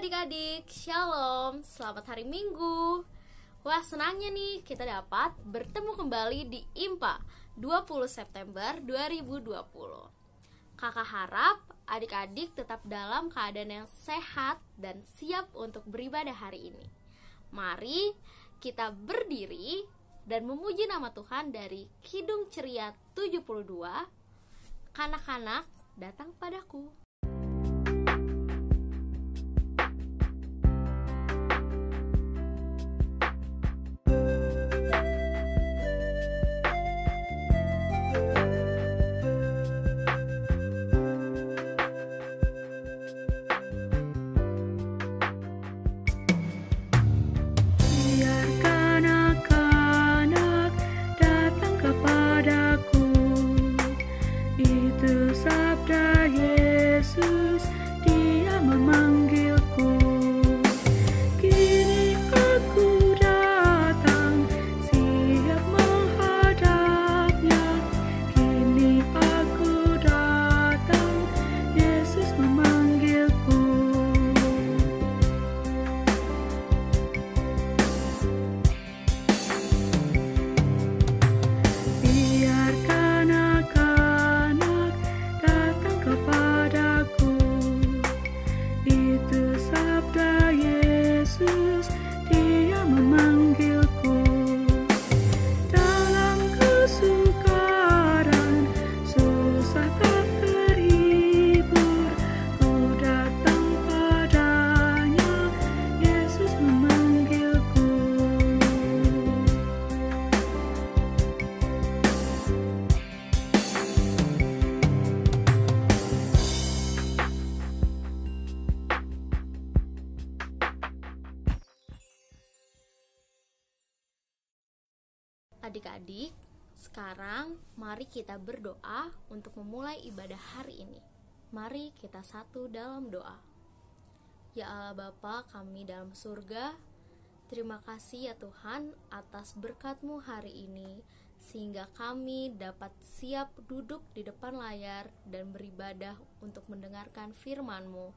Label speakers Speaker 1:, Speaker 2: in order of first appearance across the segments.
Speaker 1: adik-adik, shalom, selamat hari Minggu Wah senangnya nih, kita dapat bertemu kembali di IMPA 20 September 2020 Kakak harap adik-adik tetap dalam keadaan yang sehat dan siap untuk beribadah hari ini Mari kita berdiri dan memuji nama Tuhan dari Kidung Ceria 72 Kanak-kanak datang padaku Adik-adik, sekarang mari kita berdoa untuk memulai ibadah hari ini. Mari kita satu dalam doa. Ya Allah Bapa kami dalam surga, terima kasih ya Tuhan atas berkatmu hari ini sehingga kami dapat siap duduk di depan layar dan beribadah untuk mendengarkan FirmanMu.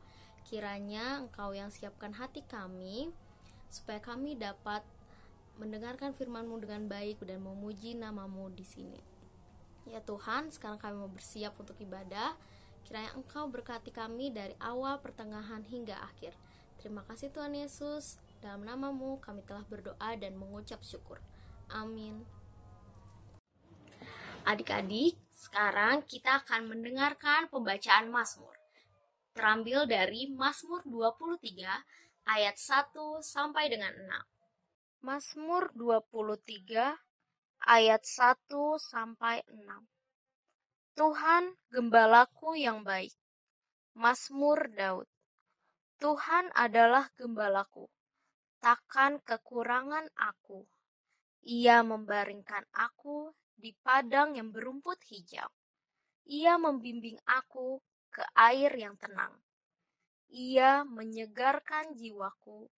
Speaker 1: Kiranya Engkau yang siapkan hati kami supaya kami dapat mendengarkan firman-Mu dengan baik dan memuji namamu di sini. Ya Tuhan, sekarang kami mau bersiap untuk ibadah. Kiranya Engkau berkati kami dari awal, pertengahan, hingga akhir. Terima kasih Tuhan Yesus, dalam namamu kami telah berdoa dan mengucap syukur. Amin. Adik-adik, sekarang kita akan mendengarkan pembacaan Mazmur. Terambil dari Mazmur 23 ayat 1 sampai dengan 6. Mazmur 23 ayat 1 sampai 6. Tuhan gembalaku yang baik. Mazmur Daud. Tuhan adalah gembalaku. Takkan kekurangan aku. Ia membaringkan aku di padang yang berumput hijau. Ia membimbing aku ke air yang tenang. Ia menyegarkan jiwaku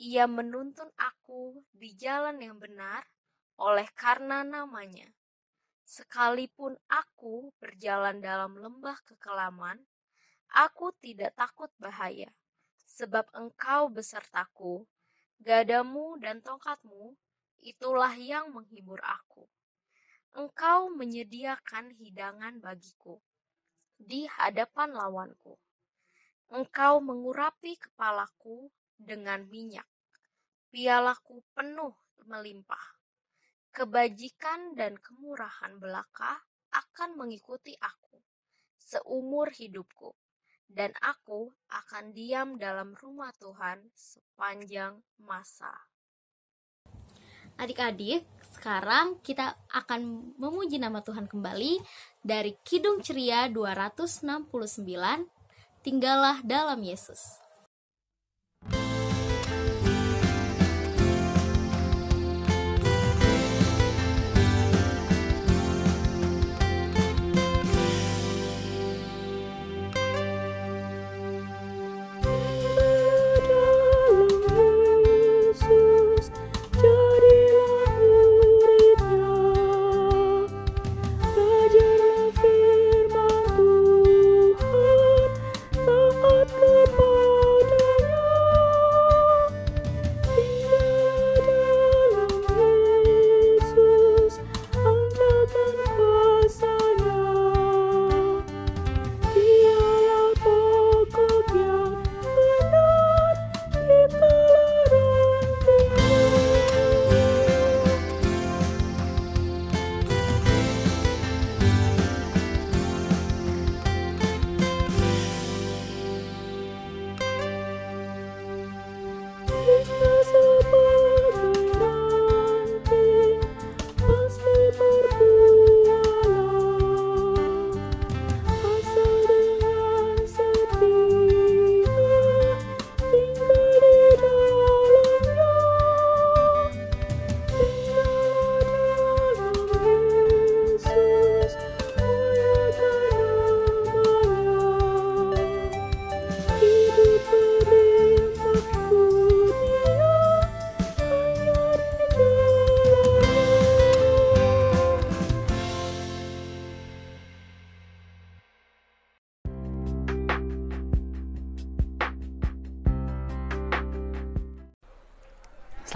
Speaker 1: ia menuntun aku di jalan yang benar oleh karena namanya. Sekalipun aku berjalan dalam lembah kekelaman, aku tidak takut bahaya, sebab engkau besertaku, gadamu dan tongkatmu, itulah yang menghibur aku. Engkau menyediakan hidangan bagiku di hadapan lawanku. Engkau mengurapi kepalaku dengan minyak. Pialaku penuh melimpah. Kebajikan dan kemurahan belaka akan mengikuti aku seumur hidupku, dan aku akan diam dalam rumah Tuhan sepanjang masa. Adik-adik, sekarang kita akan memuji nama Tuhan kembali dari Kidung Ceria 269, Tinggallah dalam Yesus.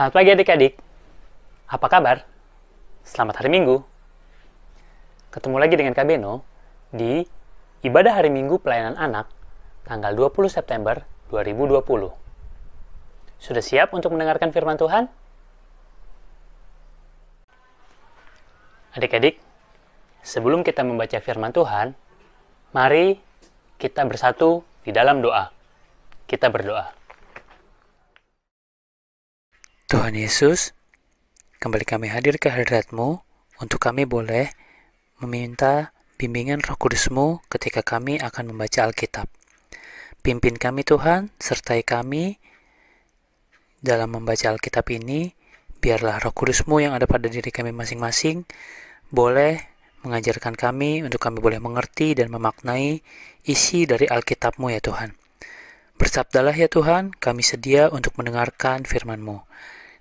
Speaker 2: Selamat pagi adik-adik. Apa kabar? Selamat hari Minggu. Ketemu lagi dengan Kak Beno di Ibadah Hari Minggu Pelayanan Anak tanggal 20 September 2020. Sudah siap untuk mendengarkan firman Tuhan? Adik-adik, sebelum kita membaca firman Tuhan, mari kita bersatu di dalam doa. Kita berdoa. Tuhan Yesus, kembali kami hadir ke hadiratmu untuk kami boleh meminta bimbingan roh kudusmu ketika kami akan membaca Alkitab. Pimpin kami Tuhan, sertai kami dalam membaca Alkitab ini, biarlah roh kudusmu yang ada pada diri kami masing-masing boleh mengajarkan kami untuk kami boleh mengerti dan memaknai isi dari Alkitabmu ya Tuhan. Bersabdalah ya Tuhan, kami sedia untuk mendengarkan firman-Mu.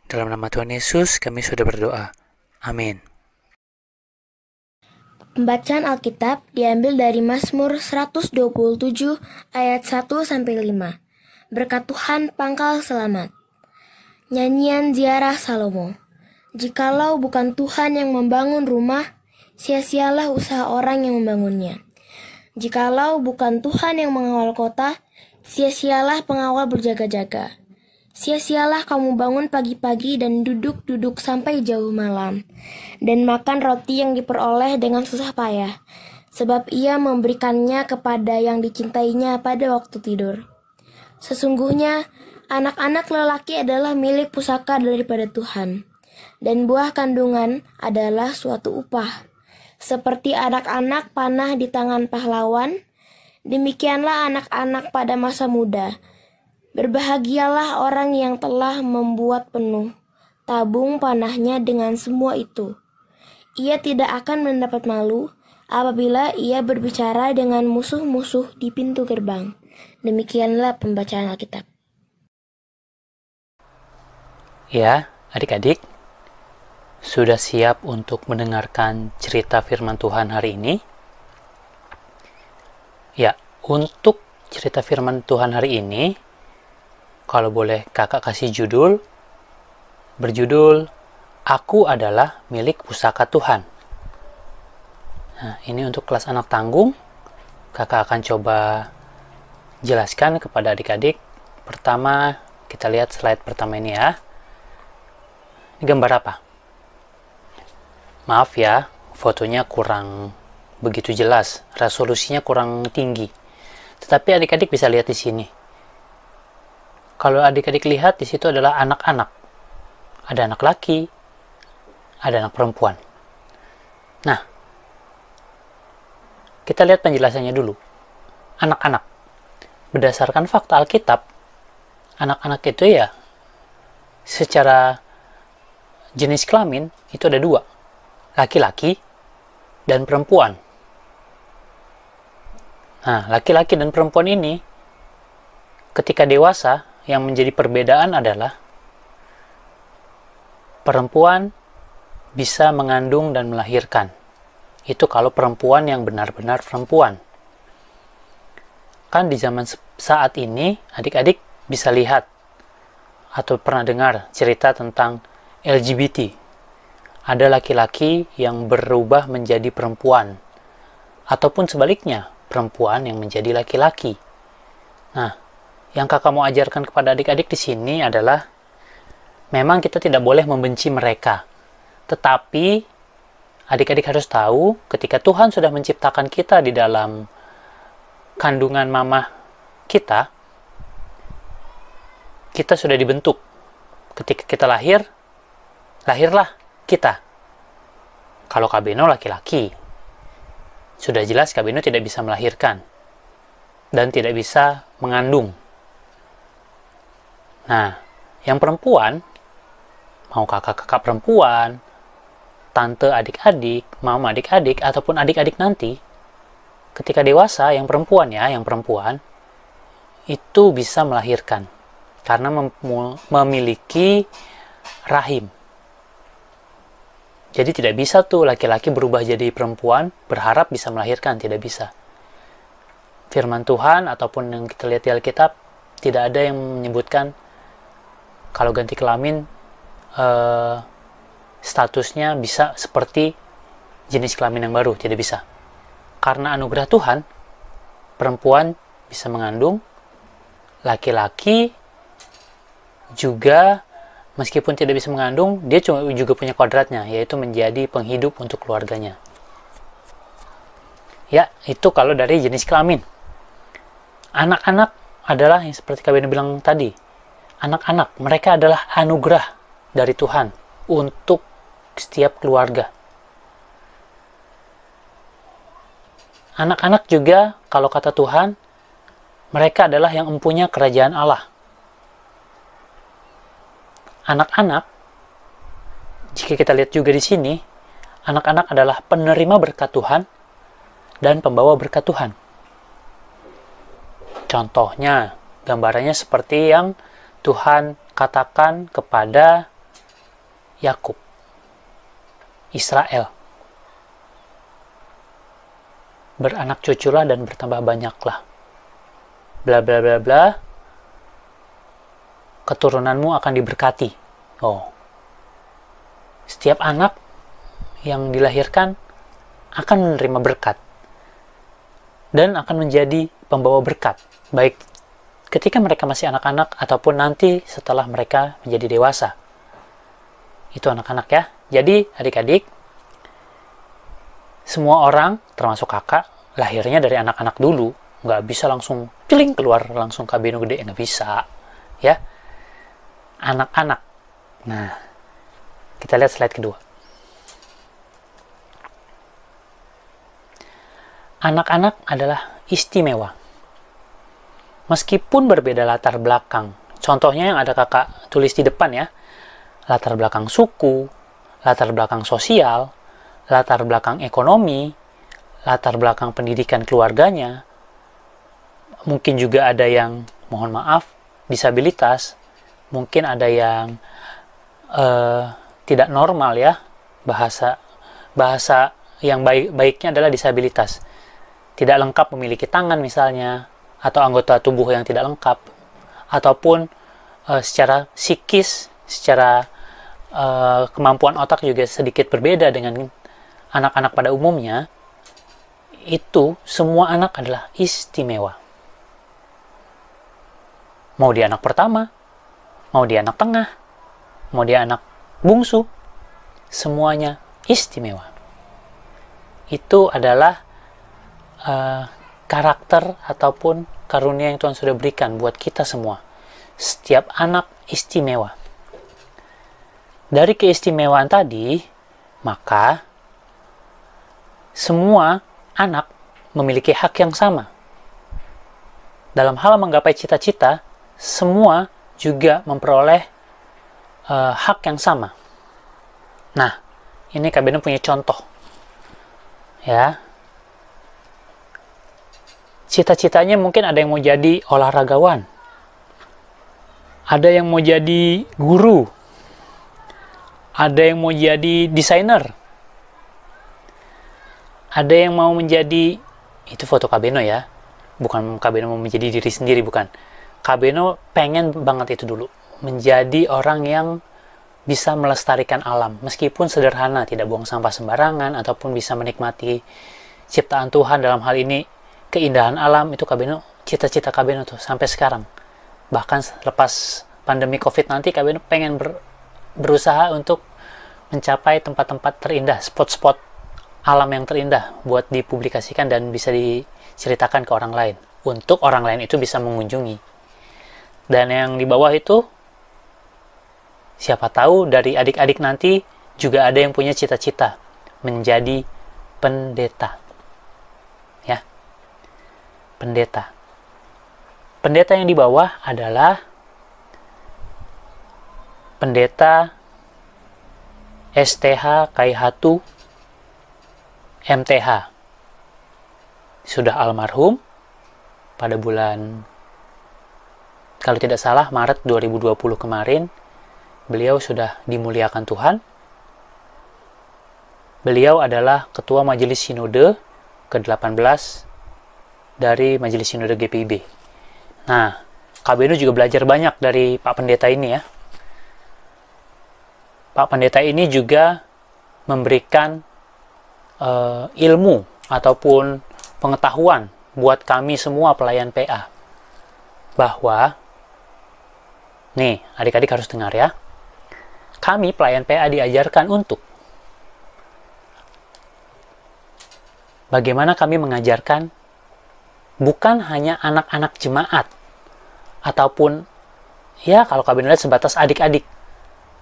Speaker 2: Dalam nama Tuhan Yesus kami sudah berdoa. Amin.
Speaker 3: Pembacaan Alkitab diambil dari Mazmur 127 ayat 1 sampai 5. Berkat Tuhan pangkal selamat. Nyanyian ziarah Salomo. Jikalau bukan Tuhan yang membangun rumah, sia-sialah usaha orang yang membangunnya. Jikalau bukan Tuhan yang mengawal kota, sia-sialah pengawal berjaga-jaga. Sia-sialah kamu bangun pagi-pagi dan duduk-duduk sampai jauh malam, dan makan roti yang diperoleh dengan susah payah, sebab ia memberikannya kepada yang dicintainya pada waktu tidur. Sesungguhnya, anak-anak lelaki adalah milik pusaka daripada Tuhan, dan buah kandungan adalah suatu upah. Seperti anak-anak panah di tangan pahlawan, demikianlah anak-anak pada masa muda Berbahagialah orang yang telah membuat penuh tabung panahnya dengan semua itu. Ia tidak akan mendapat malu apabila ia berbicara dengan musuh-musuh di pintu gerbang. Demikianlah pembacaan Alkitab.
Speaker 2: Ya, adik-adik, sudah siap untuk mendengarkan cerita firman Tuhan hari ini? Ya, untuk cerita firman Tuhan hari ini, kalau boleh kakak kasih judul, berjudul Aku adalah milik pusaka Tuhan. Nah, ini untuk kelas anak tanggung. Kakak akan coba jelaskan kepada adik-adik. Pertama, kita lihat slide pertama ini ya. Ini gambar apa? Maaf ya, fotonya kurang begitu jelas, resolusinya kurang tinggi. Tetapi adik-adik bisa lihat di sini. Kalau adik-adik lihat di situ adalah anak-anak. Ada anak laki, ada anak perempuan. Nah, kita lihat penjelasannya dulu. Anak-anak. Berdasarkan fakta Alkitab, anak-anak itu ya secara jenis kelamin itu ada dua. Laki-laki dan perempuan. Nah, laki-laki dan perempuan ini ketika dewasa yang menjadi perbedaan adalah perempuan bisa mengandung dan melahirkan. Itu kalau perempuan yang benar-benar perempuan. Kan di zaman saat ini adik-adik bisa lihat atau pernah dengar cerita tentang LGBT. Ada laki-laki yang berubah menjadi perempuan ataupun sebaliknya, perempuan yang menjadi laki-laki. Nah, yang kakak mau ajarkan kepada adik-adik di sini adalah memang kita tidak boleh membenci mereka. Tetapi adik-adik harus tahu ketika Tuhan sudah menciptakan kita di dalam kandungan mama kita, kita sudah dibentuk. Ketika kita lahir, lahirlah kita. Kalau Kabeno laki-laki, sudah jelas Kabeno tidak bisa melahirkan dan tidak bisa mengandung Nah, yang perempuan, mau kakak-kakak perempuan, tante adik-adik, mama adik-adik, ataupun adik-adik nanti, ketika dewasa, yang perempuan ya, yang perempuan, itu bisa melahirkan karena mem memiliki rahim. Jadi tidak bisa tuh laki-laki berubah jadi perempuan, berharap bisa melahirkan, tidak bisa. Firman Tuhan ataupun yang kita lihat di Alkitab, tidak ada yang menyebutkan kalau ganti kelamin uh, statusnya bisa seperti jenis kelamin yang baru, tidak bisa. Karena anugerah Tuhan, perempuan bisa mengandung, laki-laki juga meskipun tidak bisa mengandung, dia juga punya kodratnya, yaitu menjadi penghidup untuk keluarganya. Ya, itu kalau dari jenis kelamin. Anak-anak adalah yang seperti kalian bilang tadi, anak-anak. Mereka adalah anugerah dari Tuhan untuk setiap keluarga. Anak-anak juga, kalau kata Tuhan, mereka adalah yang mempunyai kerajaan Allah. Anak-anak, jika kita lihat juga di sini, anak-anak adalah penerima berkat Tuhan dan pembawa berkat Tuhan. Contohnya, gambarannya seperti yang Tuhan katakan kepada Yakub, Israel, beranak cuculah dan bertambah banyaklah. Bla bla bla bla. Keturunanmu akan diberkati. Oh. Setiap anak yang dilahirkan akan menerima berkat dan akan menjadi pembawa berkat, baik ketika mereka masih anak-anak ataupun nanti setelah mereka menjadi dewasa. Itu anak-anak ya. Jadi adik-adik, semua orang termasuk kakak lahirnya dari anak-anak dulu. Nggak bisa langsung celing keluar langsung kabinu gede. Nggak bisa. Ya. Anak-anak. Nah, kita lihat slide kedua. Anak-anak adalah istimewa meskipun berbeda latar belakang. Contohnya yang ada kakak tulis di depan ya, latar belakang suku, latar belakang sosial, latar belakang ekonomi, latar belakang pendidikan keluarganya, mungkin juga ada yang, mohon maaf, disabilitas, mungkin ada yang uh, tidak normal ya, bahasa bahasa yang baik baiknya adalah disabilitas. Tidak lengkap memiliki tangan misalnya, atau anggota tubuh yang tidak lengkap ataupun uh, secara psikis, secara uh, kemampuan otak juga sedikit berbeda dengan anak-anak pada umumnya, itu semua anak adalah istimewa. Mau dia anak pertama, mau dia anak tengah, mau dia anak bungsu, semuanya istimewa. Itu adalah uh, karakter ataupun karunia yang Tuhan sudah berikan buat kita semua. Setiap anak istimewa. Dari keistimewaan tadi, maka semua anak memiliki hak yang sama. Dalam hal menggapai cita-cita, semua juga memperoleh uh, hak yang sama. Nah, ini Kabinet punya contoh. Ya, cita-citanya mungkin ada yang mau jadi olahragawan, ada yang mau jadi guru, ada yang mau jadi desainer, ada yang mau menjadi itu foto Kabeno ya, bukan Kabeno mau menjadi diri sendiri bukan. Kabeno pengen banget itu dulu menjadi orang yang bisa melestarikan alam meskipun sederhana tidak buang sampah sembarangan ataupun bisa menikmati ciptaan Tuhan dalam hal ini keindahan alam itu Kabeno cita-cita Kabeno tuh sampai sekarang bahkan lepas pandemi covid nanti Kabeno pengen ber, berusaha untuk mencapai tempat-tempat terindah spot-spot alam yang terindah buat dipublikasikan dan bisa diceritakan ke orang lain untuk orang lain itu bisa mengunjungi dan yang di bawah itu siapa tahu dari adik-adik nanti juga ada yang punya cita-cita menjadi pendeta pendeta. Pendeta yang di bawah adalah pendeta STH Kaihatu MTH. Sudah almarhum pada bulan kalau tidak salah Maret 2020 kemarin beliau sudah dimuliakan Tuhan. Beliau adalah ketua Majelis Sinode ke-18 dari Majelis Sinode GPIB. Nah, KBNU juga belajar banyak dari Pak Pendeta ini ya. Pak Pendeta ini juga memberikan uh, ilmu ataupun pengetahuan buat kami semua pelayan PA bahwa nih adik-adik harus dengar ya kami pelayan PA diajarkan untuk bagaimana kami mengajarkan bukan hanya anak-anak jemaat ataupun ya kalau kami lihat sebatas adik-adik.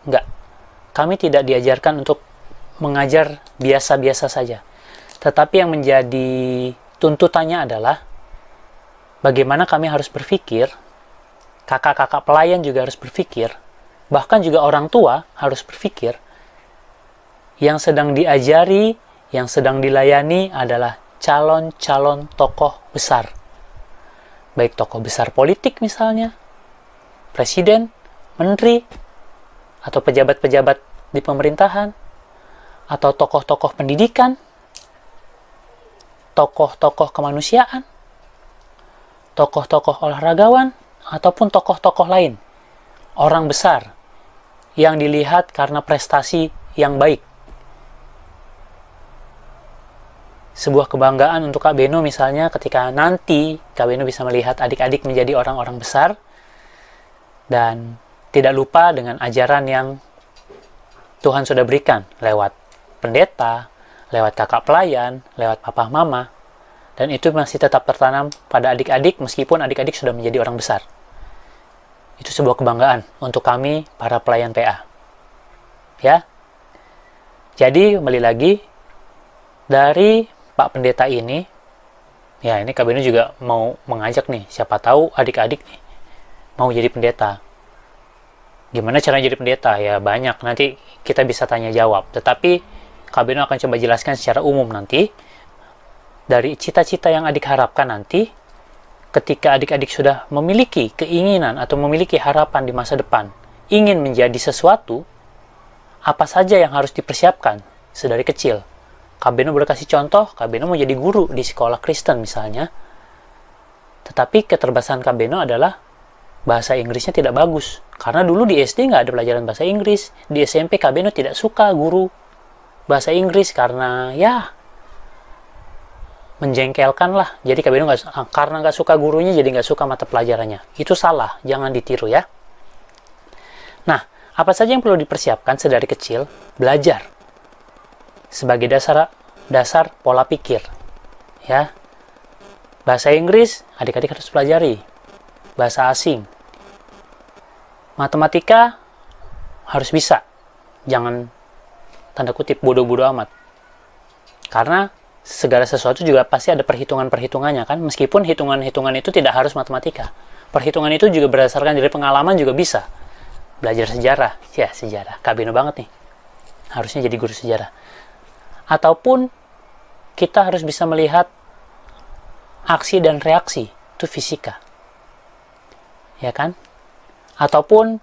Speaker 2: Enggak. Kami tidak diajarkan untuk mengajar biasa-biasa saja. Tetapi yang menjadi tuntutannya adalah bagaimana kami harus berpikir, kakak-kakak pelayan juga harus berpikir, bahkan juga orang tua harus berpikir yang sedang diajari, yang sedang dilayani adalah calon-calon tokoh besar. Baik tokoh besar politik misalnya, presiden, menteri, atau pejabat-pejabat di pemerintahan, atau tokoh-tokoh pendidikan, tokoh-tokoh kemanusiaan, tokoh-tokoh olahragawan, ataupun tokoh-tokoh lain, orang besar yang dilihat karena prestasi yang baik. sebuah kebanggaan untuk Kak Beno misalnya ketika nanti Kak Beno bisa melihat adik-adik menjadi orang-orang besar dan tidak lupa dengan ajaran yang Tuhan sudah berikan lewat pendeta, lewat kakak pelayan, lewat papa mama dan itu masih tetap tertanam pada adik-adik meskipun adik-adik sudah menjadi orang besar. Itu sebuah kebanggaan untuk kami para pelayan PA. Ya. Jadi kembali lagi dari Pak Pendeta ini, ya ini Kak juga mau mengajak nih, siapa tahu adik-adik nih mau jadi pendeta. Gimana cara jadi pendeta? Ya banyak, nanti kita bisa tanya jawab. Tetapi Kak akan coba jelaskan secara umum nanti, dari cita-cita yang adik harapkan nanti, ketika adik-adik sudah memiliki keinginan atau memiliki harapan di masa depan, ingin menjadi sesuatu, apa saja yang harus dipersiapkan sedari kecil. Kak Beno boleh kasih contoh, Kak mau jadi guru di sekolah Kristen misalnya. Tetapi keterbatasan Kak adalah bahasa Inggrisnya tidak bagus. Karena dulu di SD nggak ada pelajaran bahasa Inggris. Di SMP Kak tidak suka guru bahasa Inggris karena ya menjengkelkan lah. Jadi Kak Beno nggak, ah, karena nggak suka gurunya jadi nggak suka mata pelajarannya. Itu salah, jangan ditiru ya. Nah, apa saja yang perlu dipersiapkan sedari kecil? Belajar sebagai dasar dasar pola pikir. Ya. Bahasa Inggris adik-adik harus pelajari. Bahasa asing. Matematika harus bisa. Jangan tanda kutip bodoh-bodoh amat. Karena segala sesuatu juga pasti ada perhitungan-perhitungannya kan meskipun hitungan-hitungan itu tidak harus matematika perhitungan itu juga berdasarkan dari pengalaman juga bisa belajar sejarah ya sejarah kabino banget nih harusnya jadi guru sejarah ataupun kita harus bisa melihat aksi dan reaksi itu fisika ya kan ataupun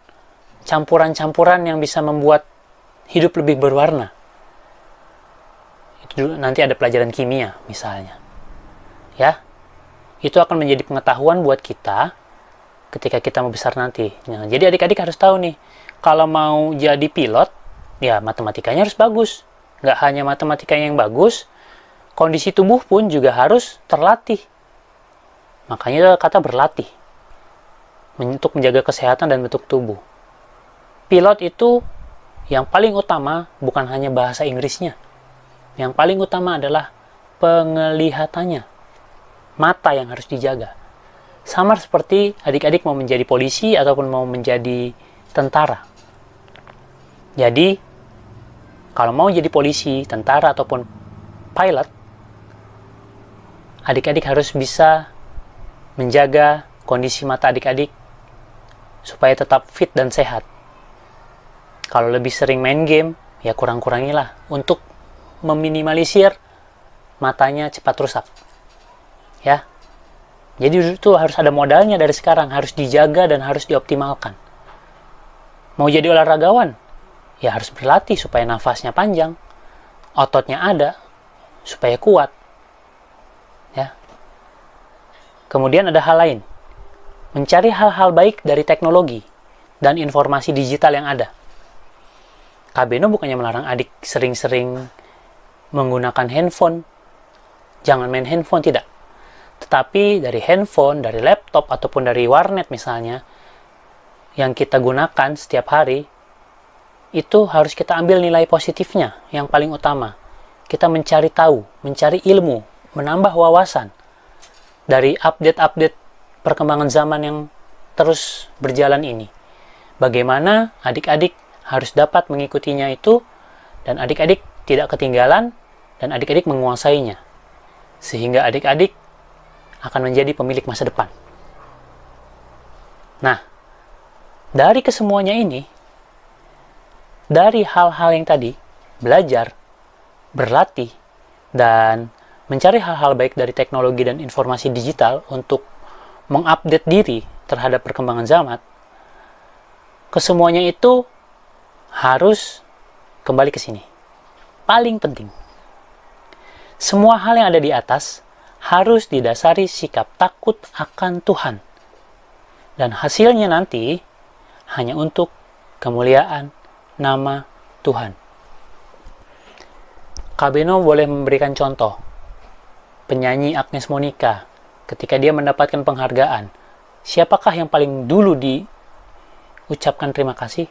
Speaker 2: campuran-campuran yang bisa membuat hidup lebih berwarna itu nanti ada pelajaran kimia misalnya ya itu akan menjadi pengetahuan buat kita ketika kita mau besar nanti nah, jadi adik-adik harus tahu nih kalau mau jadi pilot ya matematikanya harus bagus Nggak hanya matematika yang bagus, kondisi tubuh pun juga harus terlatih. Makanya kata berlatih. Untuk menjaga kesehatan dan bentuk tubuh. Pilot itu yang paling utama bukan hanya bahasa Inggrisnya. Yang paling utama adalah penglihatannya. Mata yang harus dijaga. Sama seperti adik-adik mau menjadi polisi ataupun mau menjadi tentara. Jadi, kalau mau jadi polisi, tentara, ataupun pilot, adik-adik harus bisa menjaga kondisi mata adik-adik supaya tetap fit dan sehat. Kalau lebih sering main game, ya kurang-kurangilah untuk meminimalisir matanya cepat rusak. Ya. Jadi itu harus ada modalnya dari sekarang, harus dijaga dan harus dioptimalkan. Mau jadi olahragawan, ya harus berlatih supaya nafasnya panjang, ototnya ada, supaya kuat. Ya. Kemudian ada hal lain, mencari hal-hal baik dari teknologi dan informasi digital yang ada. Kabeno bukannya melarang adik sering-sering menggunakan handphone, jangan main handphone tidak. Tetapi dari handphone, dari laptop ataupun dari warnet misalnya yang kita gunakan setiap hari itu harus kita ambil nilai positifnya yang paling utama. Kita mencari tahu, mencari ilmu, menambah wawasan dari update-update perkembangan zaman yang terus berjalan ini. Bagaimana adik-adik harus dapat mengikutinya itu dan adik-adik tidak ketinggalan dan adik-adik menguasainya. Sehingga adik-adik akan menjadi pemilik masa depan. Nah, dari kesemuanya ini, dari hal-hal yang tadi, belajar, berlatih, dan mencari hal-hal baik dari teknologi dan informasi digital untuk mengupdate diri terhadap perkembangan zaman, kesemuanya itu harus kembali ke sini. Paling penting, semua hal yang ada di atas harus didasari sikap takut akan Tuhan. Dan hasilnya nanti hanya untuk kemuliaan nama Tuhan. Kabeno boleh memberikan contoh. Penyanyi Agnes Monica, ketika dia mendapatkan penghargaan, siapakah yang paling dulu diucapkan terima kasih?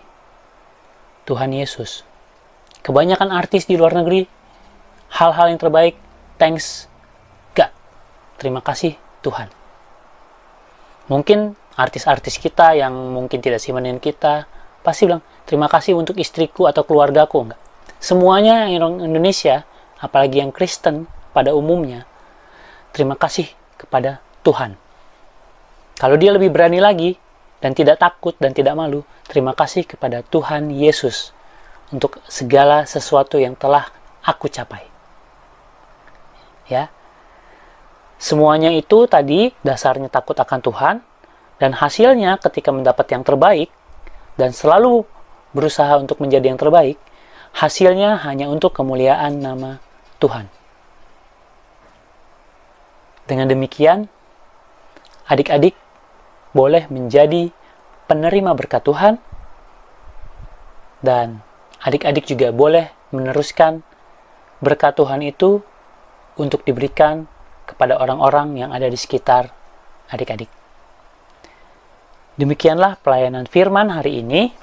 Speaker 2: Tuhan Yesus. Kebanyakan artis di luar negeri, hal-hal yang terbaik, thanks God. Terima kasih Tuhan. Mungkin artis-artis kita yang mungkin tidak simanin kita, pasti bilang, terima kasih untuk istriku atau keluargaku enggak semuanya yang Indonesia apalagi yang Kristen pada umumnya terima kasih kepada Tuhan kalau dia lebih berani lagi dan tidak takut dan tidak malu terima kasih kepada Tuhan Yesus untuk segala sesuatu yang telah aku capai ya semuanya itu tadi dasarnya takut akan Tuhan dan hasilnya ketika mendapat yang terbaik dan selalu berusaha untuk menjadi yang terbaik, hasilnya hanya untuk kemuliaan nama Tuhan. Dengan demikian, adik-adik boleh menjadi penerima berkat Tuhan, dan adik-adik juga boleh meneruskan berkat Tuhan itu untuk diberikan kepada orang-orang yang ada di sekitar adik-adik. Demikianlah pelayanan firman hari ini.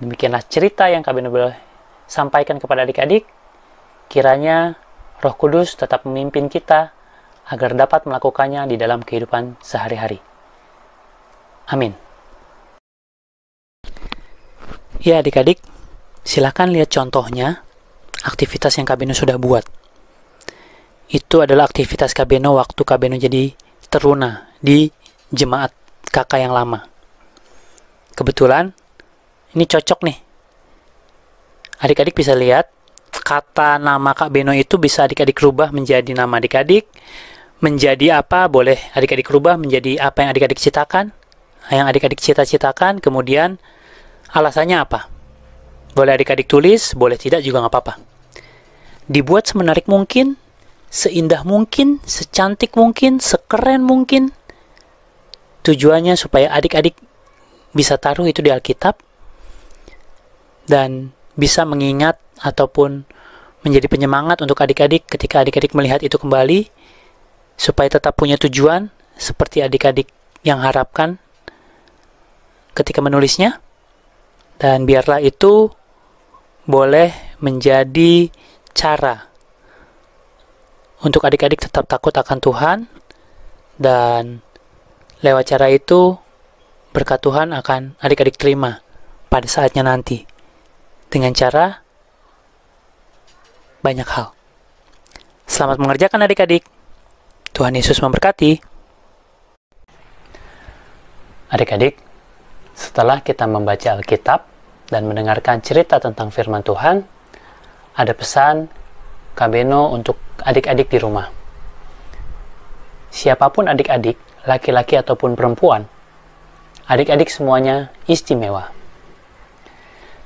Speaker 2: Demikianlah cerita yang kami Nobel sampaikan kepada adik-adik. Kiranya Roh Kudus tetap memimpin kita agar dapat melakukannya di dalam kehidupan sehari-hari. Amin. Ya adik-adik, silahkan lihat contohnya aktivitas yang Kabeno sudah buat. Itu adalah aktivitas Kabeno waktu Kabeno jadi teruna di jemaat kakak yang lama. Kebetulan ini cocok nih adik-adik bisa lihat kata nama Kak Beno itu bisa adik-adik rubah menjadi nama adik-adik menjadi apa boleh adik-adik rubah menjadi apa yang adik-adik citakan yang adik-adik cita-citakan kemudian alasannya apa boleh adik-adik tulis boleh tidak juga nggak apa-apa dibuat semenarik mungkin seindah mungkin secantik mungkin sekeren mungkin tujuannya supaya adik-adik bisa taruh itu di Alkitab dan bisa mengingat ataupun menjadi penyemangat untuk adik-adik ketika adik-adik melihat itu kembali supaya tetap punya tujuan seperti adik-adik yang harapkan ketika menulisnya dan biarlah itu boleh menjadi cara untuk adik-adik tetap takut akan Tuhan dan lewat cara itu berkat Tuhan akan adik-adik terima pada saatnya nanti dengan cara banyak hal. Selamat mengerjakan adik-adik. Tuhan Yesus memberkati. Adik-adik, setelah kita membaca Alkitab dan mendengarkan cerita tentang firman Tuhan, ada pesan Kabeno untuk adik-adik di rumah. Siapapun adik-adik, laki-laki ataupun perempuan, adik-adik semuanya istimewa.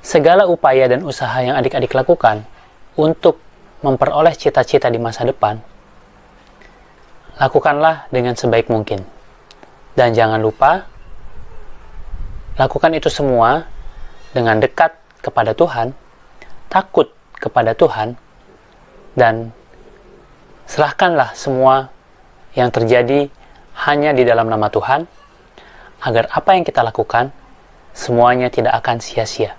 Speaker 2: Segala upaya dan usaha yang adik-adik lakukan untuk memperoleh cita-cita di masa depan, lakukanlah dengan sebaik mungkin. Dan jangan lupa, lakukan itu semua dengan dekat kepada Tuhan, takut kepada Tuhan, dan serahkanlah semua yang terjadi hanya di dalam nama Tuhan, agar apa yang kita lakukan semuanya tidak akan sia-sia.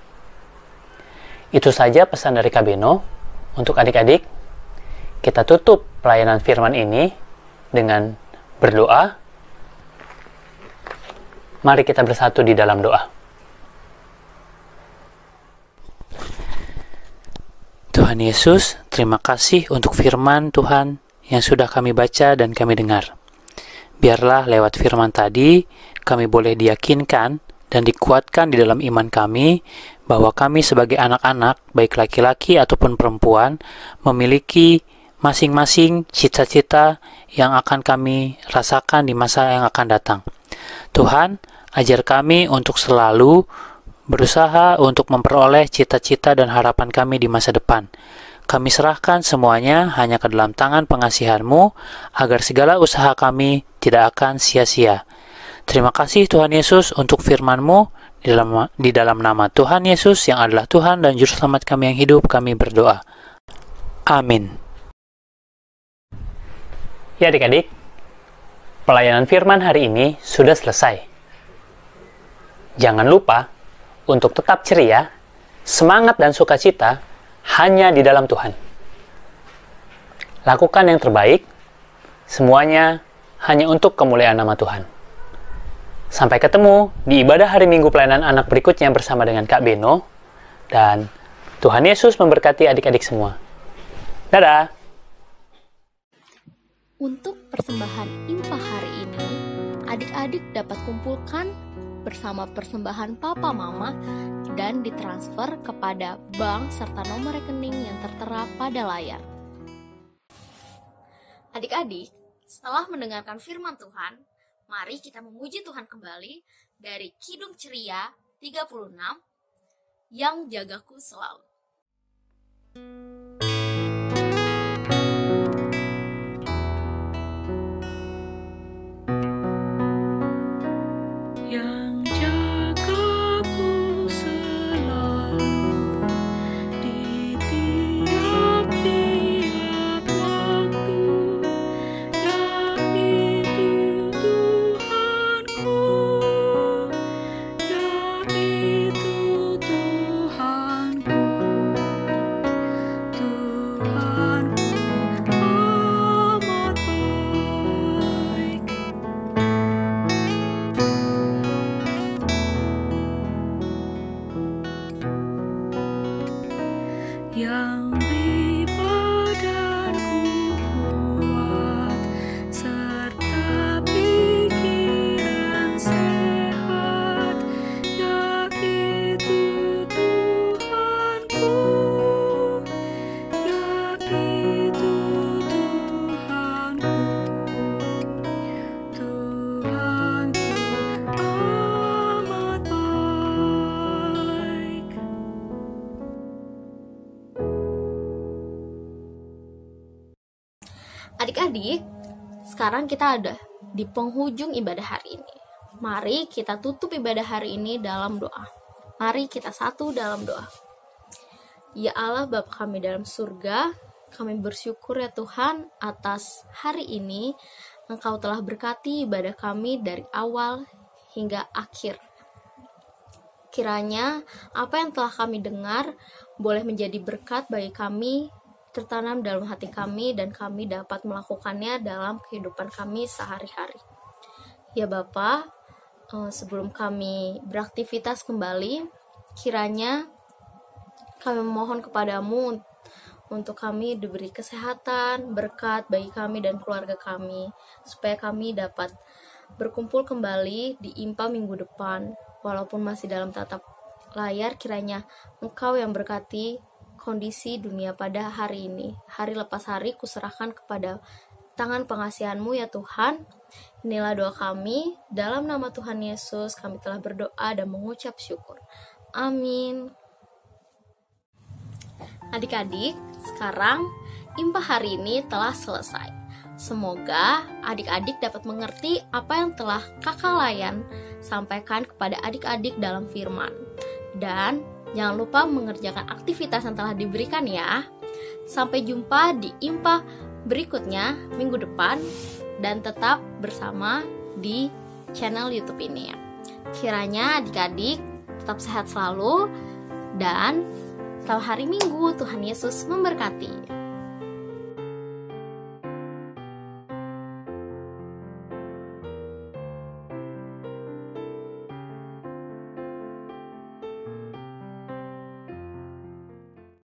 Speaker 2: Itu saja pesan dari Kabeno untuk adik-adik. Kita tutup pelayanan firman ini dengan berdoa. Mari kita bersatu di dalam doa. Tuhan Yesus, terima kasih untuk firman Tuhan yang sudah kami baca dan kami dengar. Biarlah lewat firman tadi kami boleh diyakinkan dan dikuatkan di dalam iman kami bahwa kami sebagai anak-anak, baik laki-laki ataupun perempuan, memiliki masing-masing cita-cita yang akan kami rasakan di masa yang akan datang. Tuhan, ajar kami untuk selalu berusaha untuk memperoleh cita-cita dan harapan kami di masa depan. Kami serahkan semuanya hanya ke dalam tangan pengasihanmu, agar segala usaha kami tidak akan sia-sia. Terima kasih Tuhan Yesus untuk firman-Mu. Di dalam, di dalam nama Tuhan Yesus yang adalah Tuhan dan Juru Selamat kami yang hidup, kami berdoa. Amin. Ya adik-adik, pelayanan firman hari ini sudah selesai. Jangan lupa untuk tetap ceria, semangat dan sukacita hanya di dalam Tuhan. Lakukan yang terbaik, semuanya hanya untuk kemuliaan nama Tuhan. Sampai ketemu di ibadah hari Minggu pelayanan anak berikutnya bersama dengan Kak Beno. Dan Tuhan Yesus memberkati adik-adik semua. Dadah!
Speaker 1: Untuk persembahan infak hari ini, adik-adik dapat kumpulkan bersama persembahan papa mama dan ditransfer kepada bank serta nomor rekening yang tertera pada layar. Adik-adik, setelah mendengarkan firman Tuhan, Mari kita memuji Tuhan kembali dari Kidung Ceria 36 yang jagaku selalu. thank you Adik-adik, sekarang kita ada di penghujung ibadah hari ini. Mari kita tutup ibadah hari ini dalam doa. Mari kita satu dalam doa. Ya Allah Bapa kami dalam surga, kami bersyukur ya Tuhan atas hari ini Engkau telah berkati ibadah kami dari awal hingga akhir. Kiranya apa yang telah kami dengar boleh menjadi berkat bagi kami tertanam dalam hati kami dan kami dapat melakukannya dalam kehidupan kami sehari-hari. Ya Bapak, eh, sebelum kami beraktivitas kembali, kiranya kami memohon kepadamu untuk kami diberi kesehatan, berkat bagi kami dan keluarga kami, supaya kami dapat berkumpul kembali di IMPA minggu depan, walaupun masih dalam tatap layar kiranya Engkau yang berkati kondisi dunia pada hari ini. Hari lepas hari kuserahkan kepada tangan pengasihanmu ya Tuhan. Inilah doa kami, dalam nama Tuhan Yesus kami telah berdoa dan mengucap syukur. Amin. Adik-adik, sekarang impah hari ini telah selesai. Semoga adik-adik dapat mengerti apa yang telah kakak layan sampaikan kepada adik-adik dalam firman. Dan Jangan lupa mengerjakan aktivitas yang telah diberikan ya. Sampai jumpa di IMPA berikutnya minggu depan dan tetap bersama di channel YouTube ini ya. Kiranya adik-adik tetap sehat selalu dan selamat hari Minggu. Tuhan Yesus memberkati.